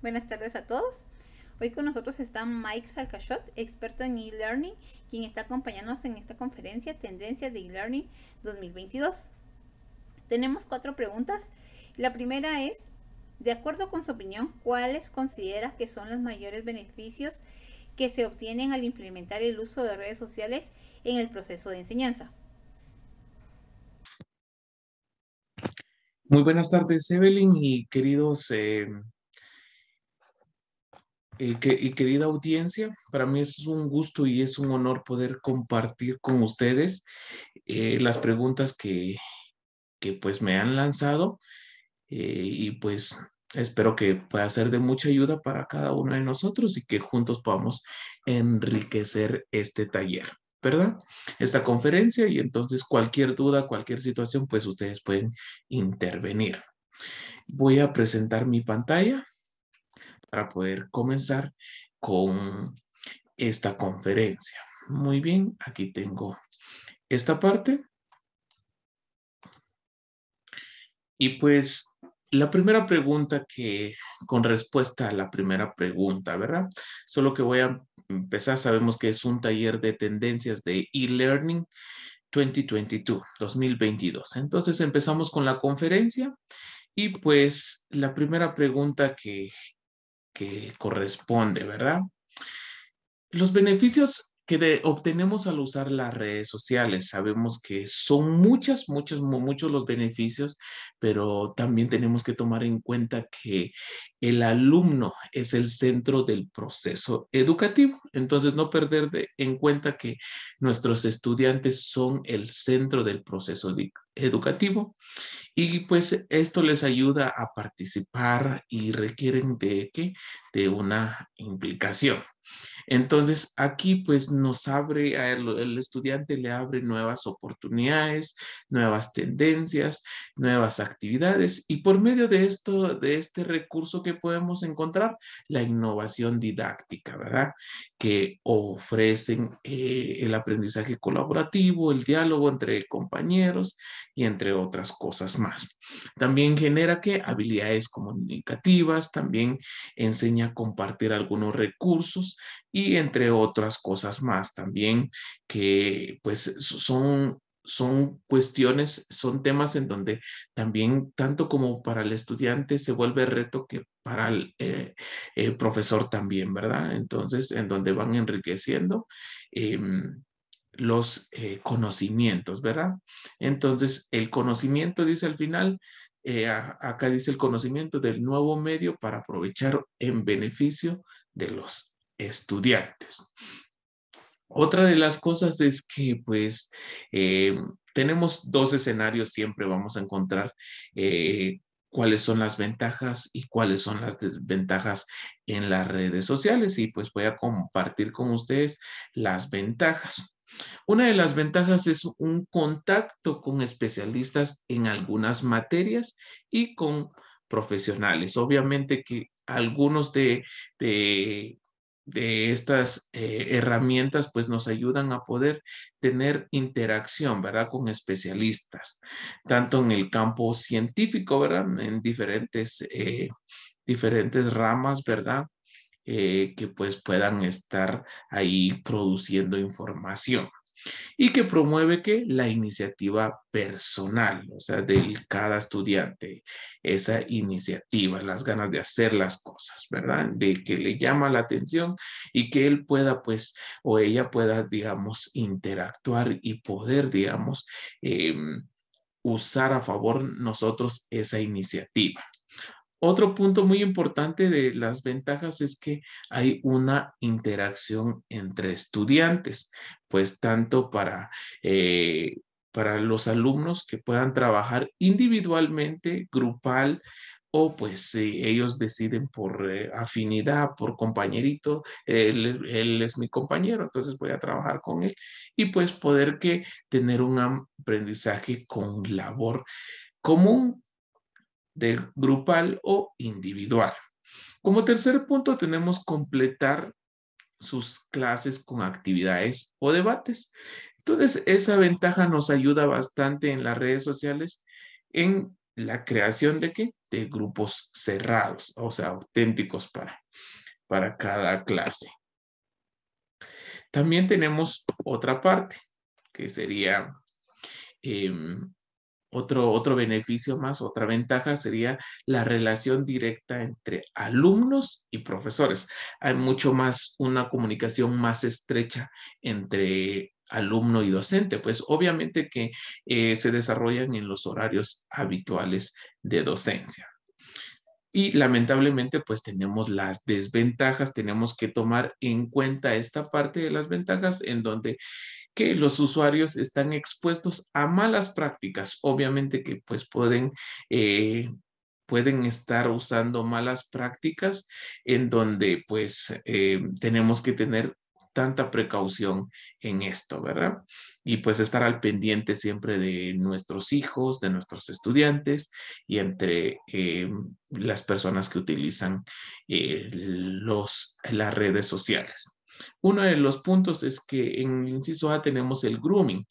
Buenas tardes a todos. Hoy con nosotros está Mike Salcachot, experto en e-learning, quien está acompañándonos en esta conferencia Tendencias de e-learning 2022. Tenemos cuatro preguntas. La primera es, de acuerdo con su opinión, ¿cuáles considera que son los mayores beneficios que se obtienen al implementar el uso de redes sociales en el proceso de enseñanza? Muy buenas tardes, Evelyn y queridos eh, y, querida audiencia, para mí es un gusto y es un honor poder compartir con ustedes eh, las preguntas que, pues me han lanzado eh, y pues espero que pueda ser de mucha ayuda para cada uno de nosotros y que juntos podamos enriquecer este taller, ¿verdad? Esta conferencia y entonces cualquier duda, cualquier situación, pues ustedes pueden intervenir. Voy a presentar mi pantalla para poder comenzar con esta conferencia. Muy bien, aquí tengo esta parte. Y pues la primera pregunta que, con respuesta a la primera pregunta, ¿verdad? Solo que voy a empezar, sabemos que es un taller de tendencias de e-learning 2022, 2022. Entonces empezamos con la conferencia y pues la primera pregunta que, que corresponde, ¿verdad? Los beneficios que obtenemos al usar las redes sociales. Sabemos que son muchas, muchos, muchos los beneficios, pero también tenemos que tomar en cuenta que el alumno es el centro del proceso educativo. Entonces, no perder en cuenta que nuestros estudiantes son el centro del proceso educativo y pues esto les ayuda a participar y requieren de, ¿qué? de una implicación. Entonces, aquí pues nos abre, el, estudiante le abre nuevas oportunidades, nuevas tendencias, nuevas actividades y por medio de esto, de este recurso que podemos encontrar, la innovación didáctica, ¿verdad? Que ofrecen eh, el aprendizaje colaborativo, el diálogo entre compañeros y entre otras cosas más. También genera que habilidades comunicativas, también enseña a compartir algunos recursos y entre otras cosas más también que pues son son cuestiones, son temas en donde también, tanto como para el estudiante, se vuelve reto que para el, eh, eh, profesor también, ¿verdad? Entonces, en donde van enriqueciendo em, los eh, conocimientos, ¿verdad? Entonces, el conocimiento dice al final, eh, acá dice el conocimiento del nuevo medio para aprovechar en beneficio de los estudiantes. Otra de las cosas es que, pues, eh, tenemos dos escenarios, siempre vamos a encontrar cuáles son las ventajas y cuáles son las desventajas en las redes sociales y pues voy a compartir con ustedes las ventajas. Una de las ventajas es un contacto con especialistas en algunas materias y con profesionales. Obviamente que algunos de, estas eh, herramientas pues nos ayudan a poder tener interacción, ¿verdad? Con especialistas, tanto en el campo científico, ¿verdad? En diferentes, eh, diferentes ramas, ¿verdad? Eh, que pues puedan estar ahí produciendo información y que promueve que la iniciativa personal, o sea, de cada estudiante, esa iniciativa, las ganas de hacer las cosas, ¿verdad? De que le llama la atención y que él pueda, pues, o ella pueda, digamos, interactuar y poder, digamos, em, usar a favor nosotros esa iniciativa. Otro punto muy importante de las ventajas es que hay una interacción entre estudiantes, pues tanto para, eh, para los alumnos que puedan trabajar individualmente, grupal o pues si ellos deciden por eh, afinidad, por compañerito, él, es mi compañero, entonces voy a trabajar con él y pues poder que tener un aprendizaje con labor común de grupal o individual. Como tercer punto tenemos completar sus clases con actividades o debates. Entonces, esa ventaja nos ayuda bastante en las redes sociales en la creación de qué? De grupos cerrados, o sea, auténticos para, para cada clase. También tenemos otra parte, que sería em, otro, beneficio más, otra ventaja sería la relación directa entre alumnos y profesores. Hay mucho más, una comunicación más estrecha entre alumno y docente, pues obviamente que eh, se desarrollan en los horarios habituales de docencia. Y lamentablemente, pues tenemos las desventajas, tenemos que tomar en cuenta esta parte de las ventajas en donde que los usuarios están expuestos a malas prácticas. Obviamente que pues pueden, eh, pueden estar usando malas prácticas en donde pues eh, tenemos que tener tanta precaución en esto, ¿verdad? Y pues estar al pendiente siempre de nuestros hijos, de nuestros estudiantes y entre eh, las personas que utilizan eh, los, las redes sociales. Uno de los puntos es que en el inciso A tenemos el grooming.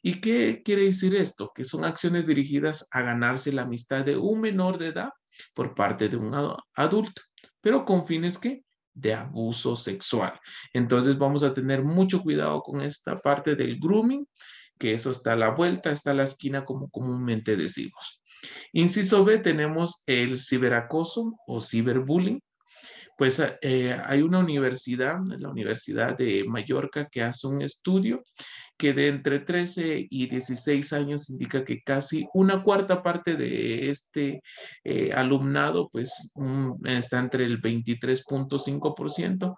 ¿Y qué quiere decir esto? Que son acciones dirigidas a ganarse la amistad de un menor de edad por parte de un adulto, pero con fines que de abuso sexual. Entonces vamos a tener mucho cuidado con esta parte del grooming, que eso está a la vuelta, está a la esquina, como comúnmente decimos. Inciso B, tenemos el ciberacoso o ciberbullying. Pues eh, hay una universidad, la Universidad de Mallorca, que hace un estudio que de entre 13 y 16 años indica que casi una cuarta parte de este eh, alumnado, pues mm, está entre el 23.5%,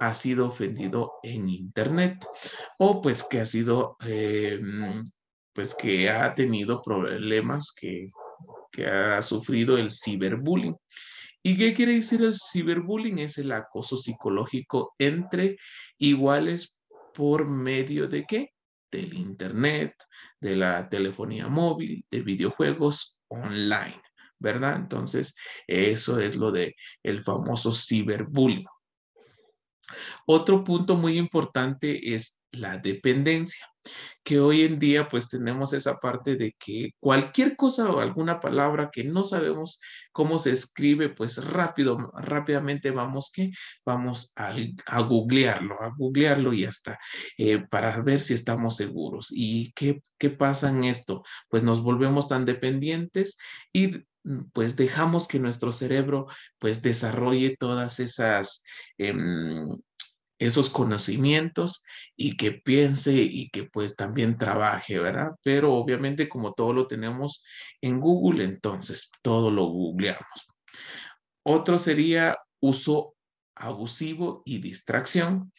ha sido ofendido en Internet o pues que ha sido, eh, mm, pues que ha tenido problemas que, que ha sufrido el ciberbullying. ¿Y qué quiere decir el ciberbullying? Es el acoso psicológico entre iguales por medio de qué? del Internet, de la telefonía móvil, de videojuegos online, ¿verdad? Entonces, eso es lo de el famoso ciberbullying. Otro punto muy importante es la dependencia que hoy en día pues tenemos esa parte de que cualquier cosa o alguna palabra que no sabemos cómo se escribe, pues rápido, rápidamente vamos que vamos a, a googlearlo, a googlearlo y hasta eh, para ver si estamos seguros. ¿Y qué, qué pasa en esto? Pues nos volvemos tan dependientes y pues dejamos que nuestro cerebro pues desarrolle todas esas em, esos conocimientos y que piense y que pues también trabaje, ¿verdad? Pero obviamente como todo lo tenemos en Google, entonces todo lo googleamos. Otro sería uso abusivo y distracción.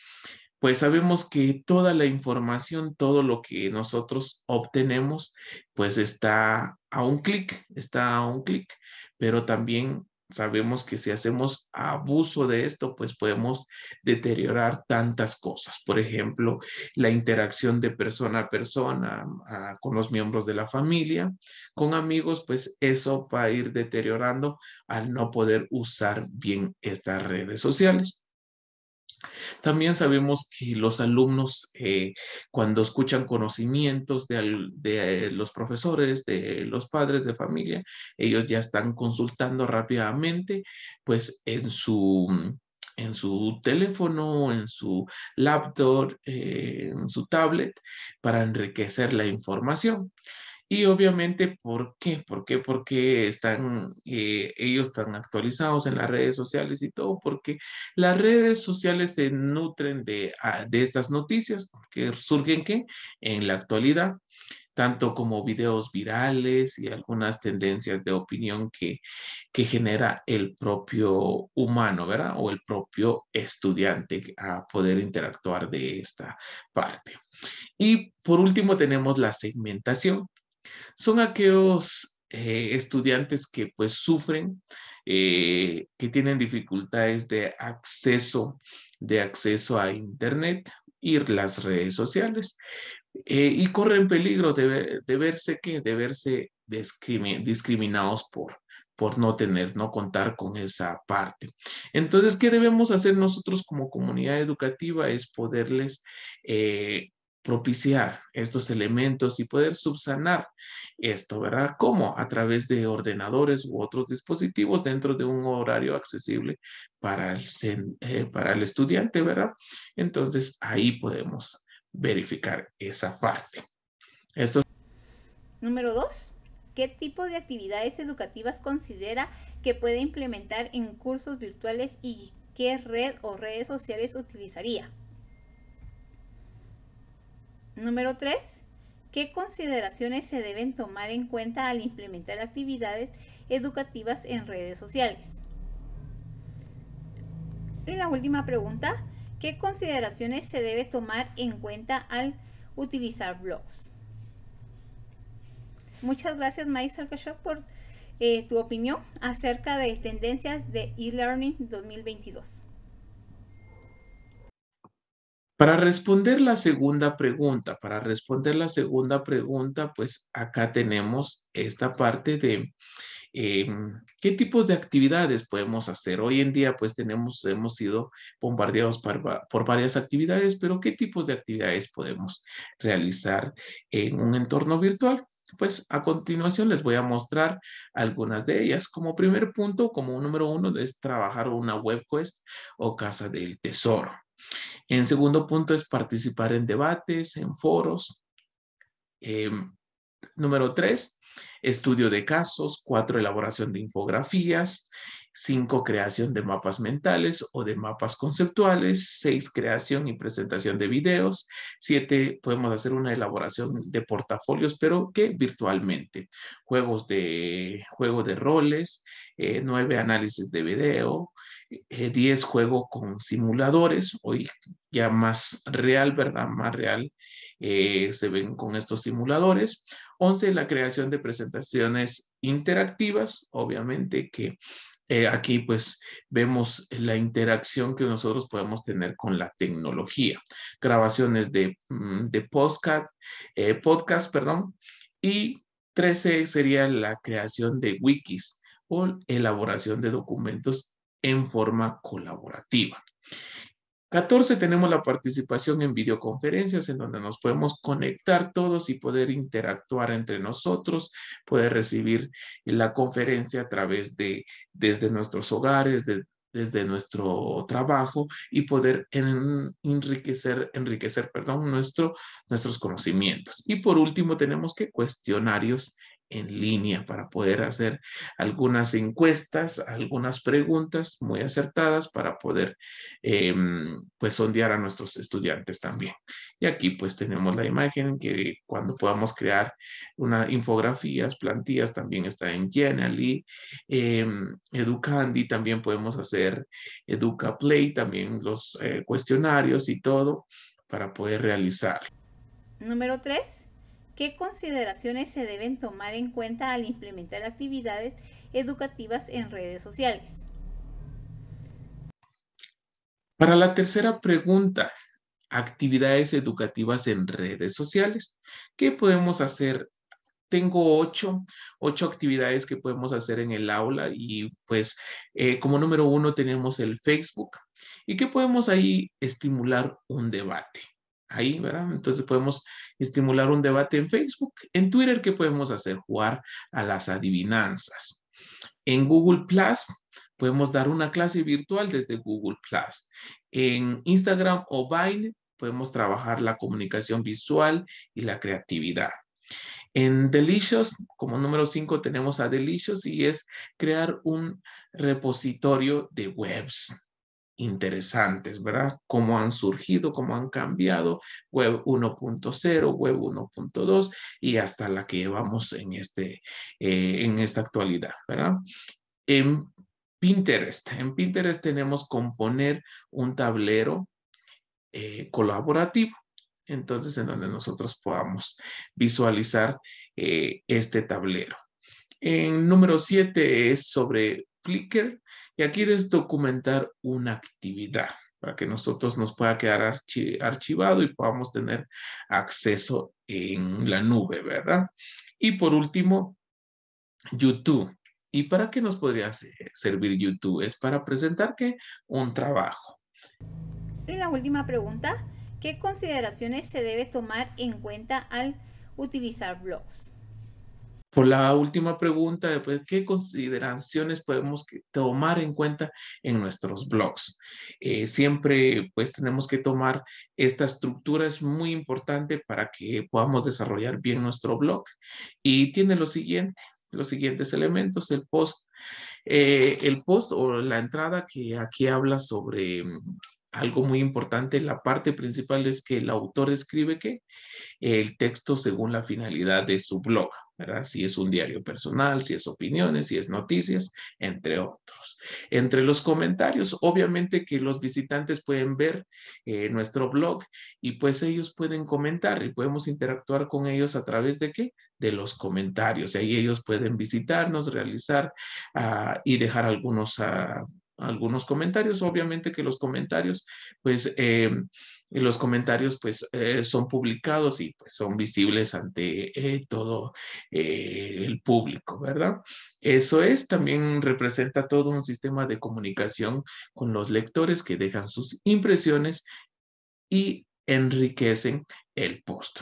Pues sabemos que toda la información, todo lo que nosotros obtenemos, pues está a un clic, está a un clic, pero también sabemos que si hacemos abuso de esto, pues podemos deteriorar tantas cosas. Por ejemplo, la interacción de persona a persona ah, con los miembros de la familia, con amigos, pues eso va a ir deteriorando al no poder usar bien estas redes sociales. También sabemos que los alumnos, eh, cuando escuchan conocimientos de, los profesores, de los padres de familia, ellos ya están consultando rápidamente, pues en su, mm, teléfono, en su laptop, eh, en su tablet, para enriquecer la información. Y obviamente, ¿por qué? ¿Por qué? Porque están eh, ellos están actualizados en las redes sociales y todo, porque las redes sociales se nutren de, ah, de estas noticias que surgen ¿qué? en la actualidad tanto como videos virales y algunas tendencias de opinión que, que genera el propio humano, ¿verdad? O el propio estudiante a poder interactuar de esta parte. Y por último tenemos la segmentación, son aquellos eh, estudiantes que pues sufren, eh, que tienen dificultades de acceso, de acceso a Internet y las redes sociales. Eh, y corren peligro de, verse que de verse discriminados por, por no tener, no contar con esa parte. Entonces, ¿qué debemos hacer nosotros como comunidad educativa? Es poderles propiciar estos elementos y poder subsanar esto, ¿verdad? ¿Cómo? A través de ordenadores u otros dispositivos dentro de un horario accesible para el, eh, para el estudiante, ¿verdad? Entonces ahí podemos verificar esa parte. Esto... Número dos, ¿qué tipo de actividades educativas considera que puede implementar en cursos virtuales y qué red o redes sociales utilizaría? Número 3. ¿Qué consideraciones se deben tomar en cuenta al implementar actividades educativas en redes sociales? Y la última pregunta, ¿qué consideraciones se debe tomar en cuenta al utilizar blogs? Muchas gracias Maestra Alcachot por eh, tu opinión acerca de tendencias de e-learning 2022. Para responder la segunda pregunta, para responder la segunda pregunta, pues acá tenemos esta parte de em, qué tipos de actividades podemos hacer. Hoy en día, pues tenemos, hemos sido bombardeados por, varias actividades, pero qué tipos de actividades podemos realizar en un entorno virtual. Pues a continuación les voy a mostrar algunas de ellas. Como primer punto, como número uno, es trabajar una web quest o casa del tesoro. En segundo punto es participar en debates, en foros. Em, número tres, estudio de casos. Cuatro, elaboración de infografías. Cinco, creación de mapas mentales o de mapas conceptuales. Seis, creación y presentación de videos. Siete, podemos hacer una elaboración de portafolios, pero que virtualmente. Juegos de, juego de roles. Eh, nueve, análisis de video. 10 eh, juego con simuladores, hoy ya más real, ¿verdad? Más real eh, se ven con estos simuladores. 11, la creación de presentaciones interactivas, obviamente que eh, aquí pues vemos la interacción que nosotros podemos tener con la tecnología. Grabaciones de, mm, de podcast, podcast, perdón, y 13 sería la creación de wikis o elaboración de documentos en forma colaborativa. 14 tenemos la participación en videoconferencias en donde nos podemos conectar todos y poder interactuar entre nosotros, poder recibir la conferencia a través de desde nuestros hogares, desde nuestro trabajo y poder enriquecer, enriquecer perdón, nuestro, nuestros conocimientos. Y por último tenemos que cuestionarios en línea para poder hacer algunas encuestas, algunas preguntas muy acertadas para poder em, pues sondear a nuestros estudiantes también. Y aquí pues tenemos la imagen que cuando podamos crear unas infografías, plantillas, también está en Genially, eh, em, Educandi, también podemos hacer EducaPlay, también los eh, cuestionarios y todo para poder realizar. Número tres. ¿Qué consideraciones se deben tomar en cuenta al implementar actividades educativas en redes sociales? Para la tercera pregunta, actividades educativas en redes sociales. ¿Qué podemos hacer? Tengo ocho, actividades que podemos hacer en el aula y pues eh, como número uno tenemos el Facebook. ¿Y qué podemos ahí estimular un debate? ahí, ¿verdad? Entonces podemos estimular un debate en Facebook, en Twitter, ¿qué podemos hacer? Jugar a las adivinanzas. En Google Plus podemos dar una clase virtual desde Google Plus. En Instagram o Vine podemos trabajar la comunicación visual y la creatividad. En Delicious, como número 5 tenemos a Delicious y es crear un repositorio de webs interesantes, ¿verdad? Cómo han surgido, cómo han cambiado Web 1.0, Web 1.2 y hasta la que llevamos en, este, eh, en esta actualidad, ¿verdad? En Pinterest, en Pinterest tenemos componer un tablero eh, colaborativo. Entonces, en donde nosotros podamos visualizar eh, este tablero. En número 7 es sobre clicker y aquí es documentar una actividad para que nosotros nos pueda quedar archivado y podamos tener acceso en la nube, ¿verdad? Y por último, YouTube. ¿Y para qué nos podría servir YouTube? Es para presentar que un trabajo. Y la última pregunta, ¿qué consideraciones se debe tomar en cuenta al utilizar blogs? Por la última pregunta, pues, ¿qué consideraciones podemos tomar en cuenta en nuestros blogs? Eh, siempre, pues, tenemos que tomar esta estructura, es muy importante para que podamos desarrollar bien nuestro blog. Y tiene lo siguiente, los siguientes elementos, el post, eh, el post o la entrada que aquí habla sobre algo muy importante, la parte principal es que el autor escribe que el texto según la finalidad de su blog, ¿verdad? Si es un diario personal, si es opiniones, si es noticias, entre otros. Entre los comentarios, obviamente que los visitantes pueden ver eh, nuestro blog y pues ellos pueden comentar y podemos interactuar con ellos a través de qué? De los comentarios. Y ahí ellos pueden visitarnos, realizar ah, y dejar algunos a ah, algunos comentarios. Obviamente que los comentarios, pues, eh, los comentarios, pues, eh, son publicados y pues, son visibles ante eh, todo el público, ¿verdad? Eso es, también representa todo un sistema de comunicación con los lectores que dejan sus impresiones y enriquecen el post.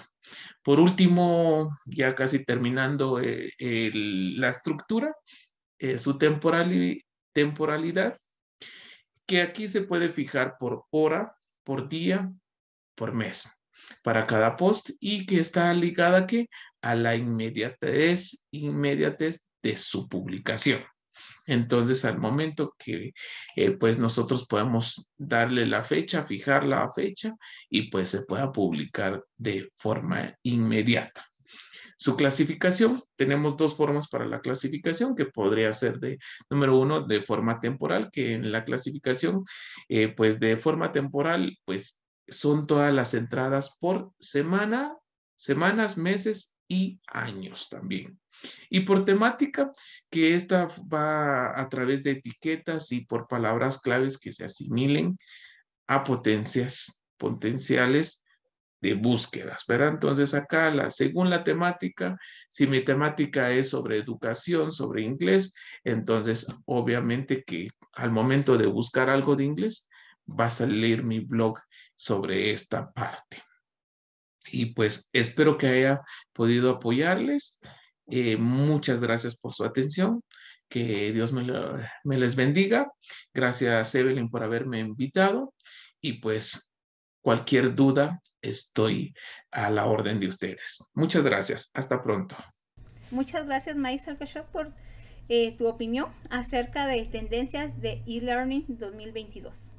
Por último, ya casi terminando la estructura, su temporalidad que aquí se puede fijar por hora, por día, por mes para cada post y que está ligada que a la inmediatez, de su publicación. Entonces, al momento que eh, pues nosotros podemos darle la fecha, fijar la fecha y pues se pueda publicar de forma inmediata. Su clasificación, tenemos dos formas para la clasificación, que podría ser de, número uno, de forma temporal, que en la clasificación, eh, pues de forma temporal, pues son todas las entradas por semana, semanas, meses y años también. Y por temática, que esta va a través de etiquetas y por palabras claves que se asimilen a potencias potenciales de búsquedas, ¿verdad? Entonces acá, la, según la temática, si mi temática es sobre educación, sobre inglés, entonces obviamente que al momento de buscar algo de inglés, va a salir mi blog sobre esta parte. Y pues espero que haya podido apoyarles. Eh, muchas gracias por su atención. Que Dios me, me les bendiga. Gracias, Evelyn, por haberme invitado. Y pues cualquier duda estoy a la orden de ustedes. Muchas gracias. Hasta pronto. Muchas gracias, Maestra Kashok, por eh, tu opinión acerca de tendencias de e-learning 2022.